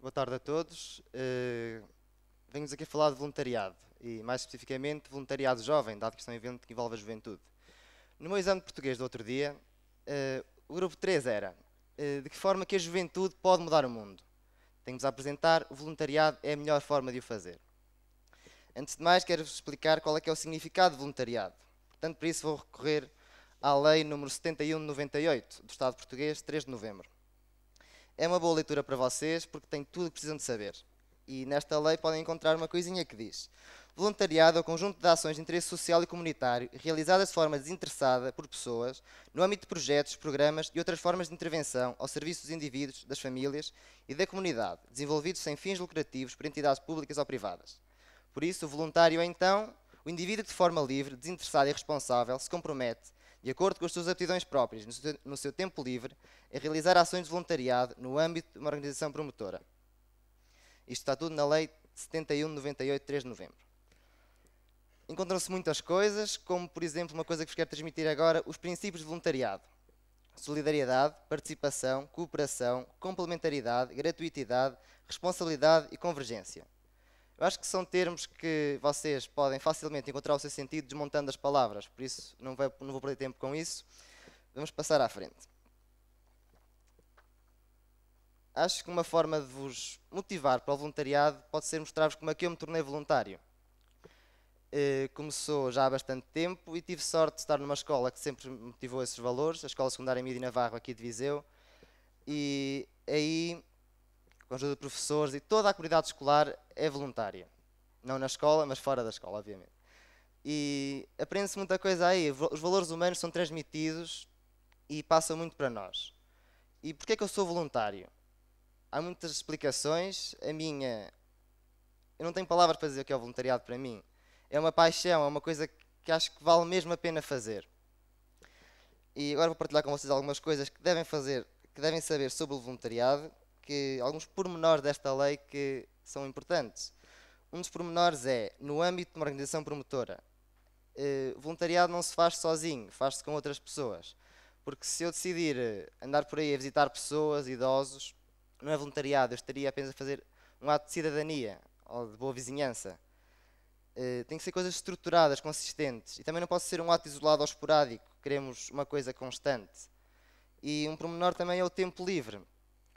Boa tarde a todos. Uh, venho-vos aqui falar de voluntariado e, mais especificamente, voluntariado jovem, dado que isto é um evento que envolve a juventude. No meu exame de português do outro dia, uh, o grupo 3 era uh, de que forma que a juventude pode mudar o mundo. Tenho-vos a apresentar o voluntariado é a melhor forma de o fazer. Antes de mais, quero-vos explicar qual é que é o significado de voluntariado. Portanto, para isso vou recorrer à Lei nº 71 de 98, do Estado português, 3 de novembro. É uma boa leitura para vocês porque tem tudo o que precisam de saber. E nesta lei podem encontrar uma coisinha que diz: Voluntariado é o conjunto de ações de interesse social e comunitário realizadas de forma desinteressada por pessoas no âmbito de projetos, programas e outras formas de intervenção ao serviço dos indivíduos, das famílias e da comunidade, desenvolvidos sem fins lucrativos por entidades públicas ou privadas. Por isso, o voluntário é então o indivíduo que de forma livre, desinteressada e responsável se compromete de acordo com as suas aptidões próprias, no seu, no seu tempo livre, a realizar ações de voluntariado no âmbito de uma organização promotora. Isto está tudo na Lei 98, 3 de novembro. Encontram-se muitas coisas, como por exemplo uma coisa que vos quero transmitir agora, os princípios de voluntariado. Solidariedade, participação, cooperação, complementaridade, gratuitidade, responsabilidade e convergência. Eu acho que são termos que vocês podem facilmente encontrar o seu sentido desmontando as palavras, por isso não vou, não vou perder tempo com isso. Vamos passar à frente. Acho que uma forma de vos motivar para o voluntariado pode ser mostrar-vos como é que eu me tornei voluntário. Eh, começou já há bastante tempo e tive sorte de estar numa escola que sempre motivou esses valores, a Escola Secundária Mídia Navarro aqui de Viseu. E aí com a ajuda de professores e toda a comunidade escolar é voluntária. Não na escola, mas fora da escola, obviamente. E aprende-se muita coisa aí. Os valores humanos são transmitidos e passam muito para nós. E porquê é que eu sou voluntário? Há muitas explicações. A minha. Eu não tenho palavras para dizer o que é o voluntariado para mim. É uma paixão, é uma coisa que acho que vale mesmo a pena fazer. E agora vou partilhar com vocês algumas coisas que devem fazer, que devem saber sobre o voluntariado que, alguns pormenores desta lei que são importantes. Um dos pormenores é, no âmbito de uma organização promotora, eh, voluntariado não se faz sozinho, faz-se com outras pessoas. Porque se eu decidir eh, andar por aí a visitar pessoas, idosos, não é voluntariado, eu estaria apenas a fazer um ato de cidadania ou de boa vizinhança. Eh, tem que ser coisas estruturadas, consistentes. E também não pode ser um ato isolado ou esporádico. Queremos uma coisa constante. E um pormenor também é o tempo livre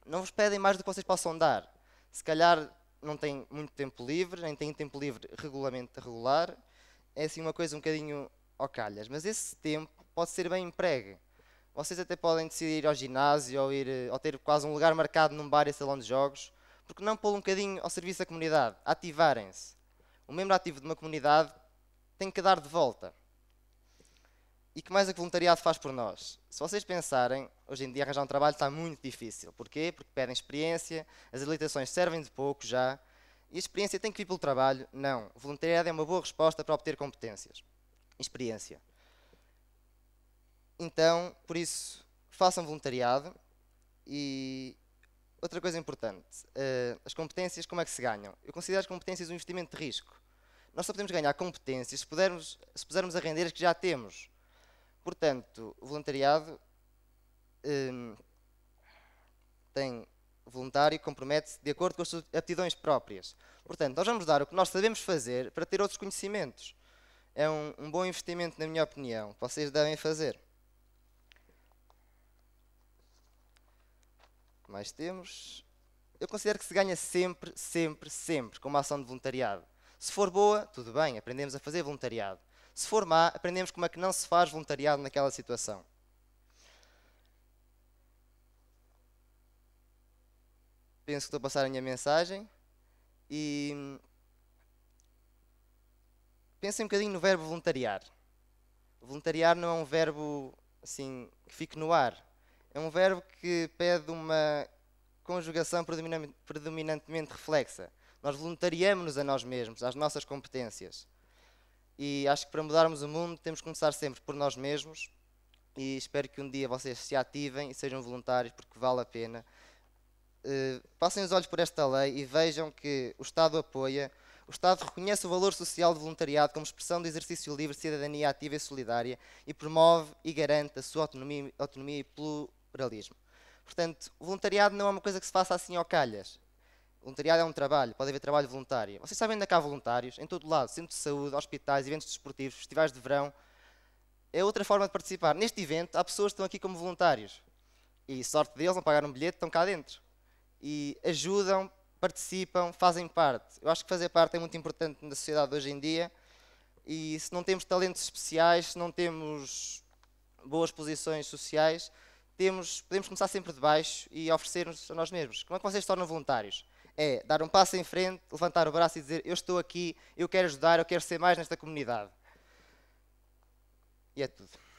não vos pedem mais do que vocês possam dar. Se calhar não têm muito tempo livre, nem têm tempo livre regularmente regular. É assim uma coisa um bocadinho ao calhas. Mas esse tempo pode ser bem empregue. Vocês até podem decidir ir ao ginásio ou, ir, eh, ou ter quase um lugar marcado num bar e salão de jogos. Porque não pô-lo um bocadinho ao serviço da comunidade? Ativarem-se. Um membro ativo de uma comunidade tem que dar de volta. E que mais é que o voluntariado faz por nós? Se vocês pensarem, hoje em dia arranjar um trabalho está muito difícil. Porquê? Porque pedem experiência, as habilitações servem de pouco já, e a experiência tem que vir pelo trabalho? Não. O voluntariado é uma boa resposta para obter competências. Experiência. Então, por isso, façam voluntariado. E outra coisa importante, eh, as competências, como é que se ganham? Eu considero as competências um investimento de risco. Nós só podemos ganhar competências se, pudermos, se pusermos a render as que já temos. Portanto, o voluntariado um, tem voluntário compromete-se de acordo com as suas aptidões próprias. Portanto, nós vamos dar o que nós sabemos fazer para ter outros conhecimentos. É um, um bom investimento, na minha opinião, que vocês devem fazer. O que mais temos? Eu considero que se ganha sempre, sempre, sempre com uma ação de voluntariado. Se for boa, tudo bem, aprendemos a fazer voluntariado. Se for má, aprendemos como é que não se faz voluntariado naquela situação. Penso que estou a passar a minha mensagem. E pensem um bocadinho no verbo voluntariar. Voluntariar não é um verbo assim que fique no ar. É um verbo que pede uma conjugação predominantemente reflexa. Nós voluntariamos-nos a nós mesmos, às nossas competências. E acho que para mudarmos o mundo temos que começar sempre por nós mesmos. E espero que um dia vocês se ativem e sejam voluntários, porque vale a pena. Uh, passem os olhos por esta lei e vejam que o Estado apoia, o Estado reconhece o valor social do voluntariado como expressão de exercício livre, cidadania ativa e solidária e promove e garante a sua autonomia, autonomia e pluralismo. Portanto, o voluntariado não é uma coisa que se faça assim ao calhas. Voluntariado é um trabalho, pode haver trabalho voluntário. Vocês sabem ainda é que há voluntários, em todo lado, centro de saúde, hospitais, eventos desportivos, festivais de verão. É outra forma de participar. Neste evento, há pessoas que estão aqui como voluntários. E sorte deles, não pagaram um bilhete, estão cá dentro. E ajudam, participam, fazem parte. Eu acho que fazer parte é muito importante na sociedade hoje em dia. E se não temos talentos especiais, se não temos boas posições sociais, temos, podemos começar sempre de baixo e oferecer-nos a nós mesmos. Como é que vocês se tornam voluntários? é dar um passo em frente, levantar o braço e dizer: Eu estou aqui, eu quero ajudar, eu quero ser mais nesta comunidade. E é tudo.